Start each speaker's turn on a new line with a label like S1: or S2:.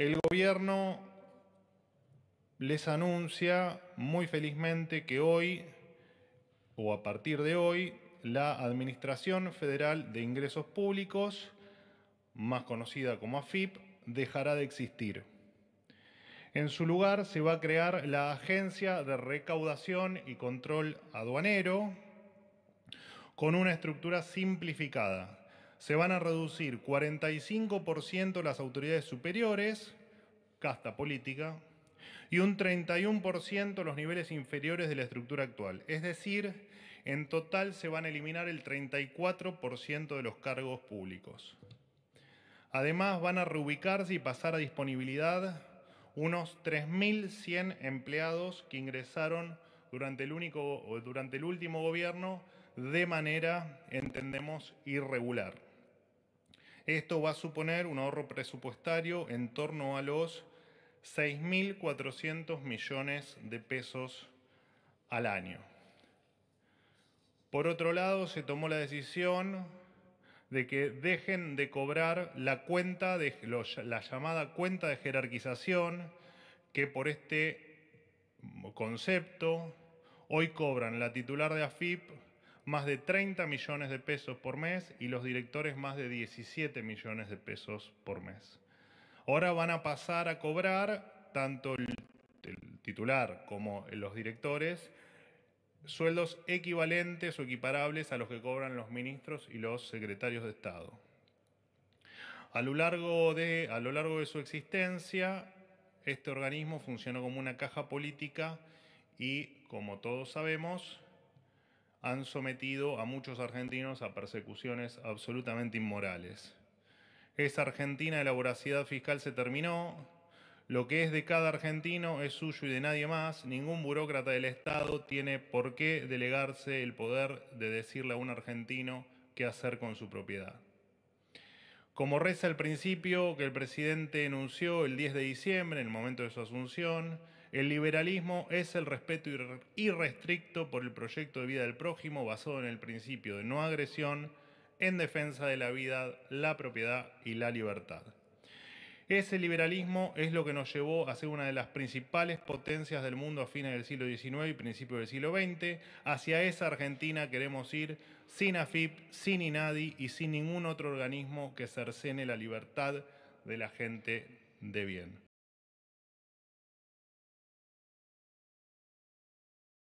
S1: El gobierno les anuncia muy felizmente que hoy, o a partir de hoy, la Administración Federal de Ingresos Públicos, más conocida como AFIP, dejará de existir. En su lugar se va a crear la Agencia de Recaudación y Control Aduanero con una estructura simplificada, se van a reducir 45% las autoridades superiores, casta política, y un 31% los niveles inferiores de la estructura actual. Es decir, en total se van a eliminar el 34% de los cargos públicos. Además, van a reubicarse y pasar a disponibilidad unos 3.100 empleados que ingresaron durante el, único, durante el último gobierno de manera, entendemos, irregular. Esto va a suponer un ahorro presupuestario en torno a los 6.400 millones de pesos al año. Por otro lado, se tomó la decisión de que dejen de cobrar la cuenta de la llamada cuenta de jerarquización que por este concepto hoy cobran la titular de AFIP, más de 30 millones de pesos por mes y los directores más de 17 millones de pesos por mes. Ahora van a pasar a cobrar tanto el, titular como los directores sueldos equivalentes o equiparables a los que cobran los ministros y los secretarios de Estado. A lo largo de, a lo largo de su existencia, este organismo funcionó como una caja política y, como todos sabemos, han sometido a muchos argentinos a persecuciones absolutamente inmorales. Esa Argentina de la voracidad fiscal se terminó. Lo que es de cada argentino es suyo y de nadie más. Ningún burócrata del Estado tiene por qué delegarse el poder de decirle a un argentino qué hacer con su propiedad. Como reza el principio que el presidente enunció el 10 de diciembre, en el momento de su asunción, el liberalismo es el respeto irrestricto por el proyecto de vida del prójimo basado en el principio de no agresión en defensa de la vida, la propiedad y la libertad. Ese liberalismo es lo que nos llevó a ser una de las principales potencias del mundo a fines del siglo XIX y principios del siglo XX. Hacia esa Argentina queremos ir sin AFIP, sin INADI y sin ningún otro organismo que cercene la libertad de la gente de bien.